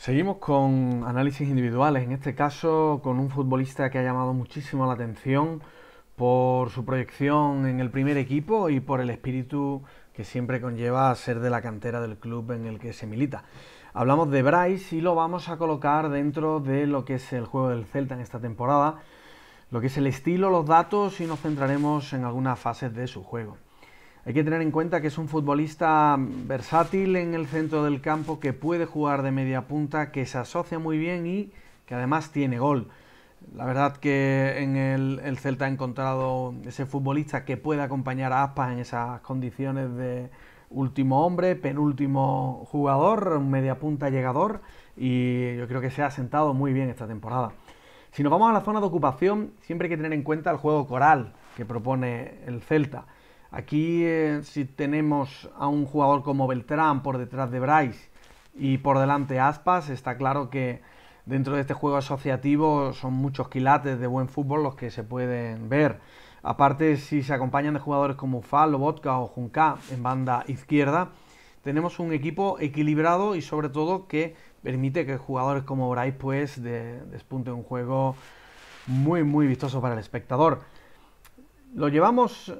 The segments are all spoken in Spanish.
Seguimos con análisis individuales, en este caso con un futbolista que ha llamado muchísimo la atención por su proyección en el primer equipo y por el espíritu que siempre conlleva ser de la cantera del club en el que se milita. Hablamos de Bryce y lo vamos a colocar dentro de lo que es el juego del Celta en esta temporada, lo que es el estilo, los datos y nos centraremos en algunas fases de su juego. Hay que tener en cuenta que es un futbolista versátil en el centro del campo, que puede jugar de media punta, que se asocia muy bien y que además tiene gol. La verdad que en el, Celta ha encontrado ese futbolista que puede acompañar a Aspas en esas condiciones de último hombre, penúltimo jugador, un media punta llegador y yo creo que se ha sentado muy bien esta temporada. Si nos vamos a la zona de ocupación, siempre hay que tener en cuenta el juego coral que propone el Celta Aquí eh, si tenemos a un jugador como Beltrán por detrás de Bryce y por delante Aspas, está claro que dentro de este juego asociativo son muchos quilates de buen fútbol los que se pueden ver. Aparte, si se acompañan de jugadores como Fal, Vodka o Junca en banda izquierda, tenemos un equipo equilibrado y sobre todo que permite que jugadores como Bryce pues despunte un juego muy muy vistoso para el espectador. Lo llevamos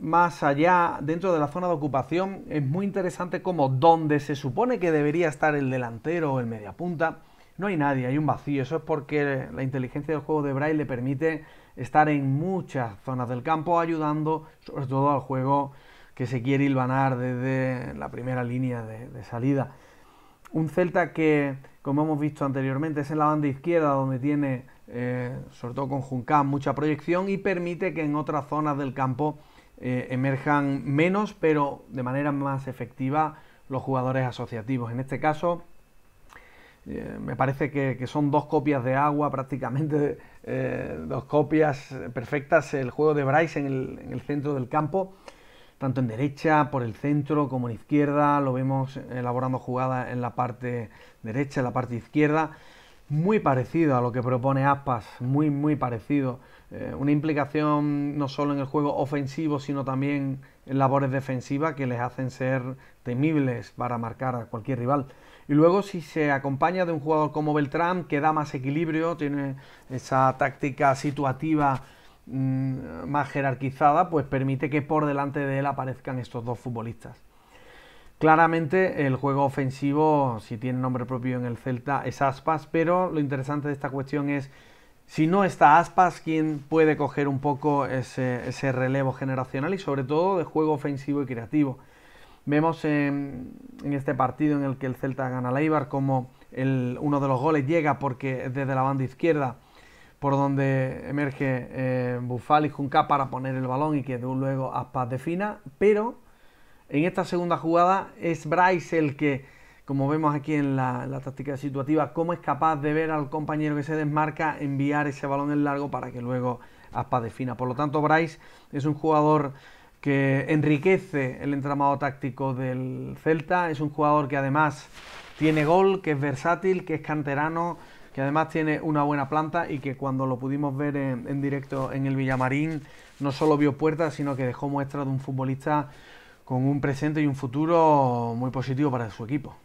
más allá, dentro de la zona de ocupación, es muy interesante como donde se supone que debería estar el delantero o el mediapunta, no hay nadie, hay un vacío. Eso es porque la inteligencia del juego de Braille le permite estar en muchas zonas del campo ayudando sobre todo al juego que se quiere hilvanar desde la primera línea de, salida. Un Celta que, como hemos visto anteriormente, es en la banda izquierda donde tiene, eh, sobre todo con Juncán, mucha proyección y permite que en otras zonas del campo eh, emerjan menos, pero de manera más efectiva los jugadores asociativos. En este caso, eh, me parece que, son dos copias de agua, prácticamente eh, dos copias perfectas. El juego de Bryce en el, en el, centro del campo, tanto en derecha, por el centro, como en izquierda. Lo vemos elaborando jugadas en la parte derecha, en la parte izquierda muy parecido a lo que propone Aspas, muy, muy parecido. Eh, una implicación no solo en el juego ofensivo, sino también en labores defensivas que les hacen ser temibles para marcar a cualquier rival. Y luego si se acompaña de un jugador como Beltrán, que da más equilibrio, tiene esa táctica situativa mm, más jerarquizada, pues permite que por delante de él aparezcan estos dos futbolistas. Claramente el juego ofensivo, si tiene nombre propio en el Celta, es Aspas, pero lo interesante de esta cuestión es si no está Aspas, ¿quién puede coger un poco ese, relevo generacional y sobre todo de juego ofensivo y creativo? Vemos en, este partido en el que el Celta gana a Eibar como uno de los goles llega porque desde la banda izquierda por donde emerge eh, Bufal y Junca para poner el balón y que luego Aspas defina, pero en esta segunda jugada es Bryce el que, como vemos aquí en la, táctica situativa, cómo es capaz de ver al compañero que se desmarca enviar ese balón en largo para que luego Aspa defina. Por lo tanto, Bryce es un jugador que enriquece el entramado táctico del Celta, es un jugador que además tiene gol, que es versátil, que es canterano, que además tiene una buena planta y que cuando lo pudimos ver en, directo en el Villamarín no solo vio puertas, sino que dejó muestra de un futbolista con un presente y un futuro muy positivo para su equipo.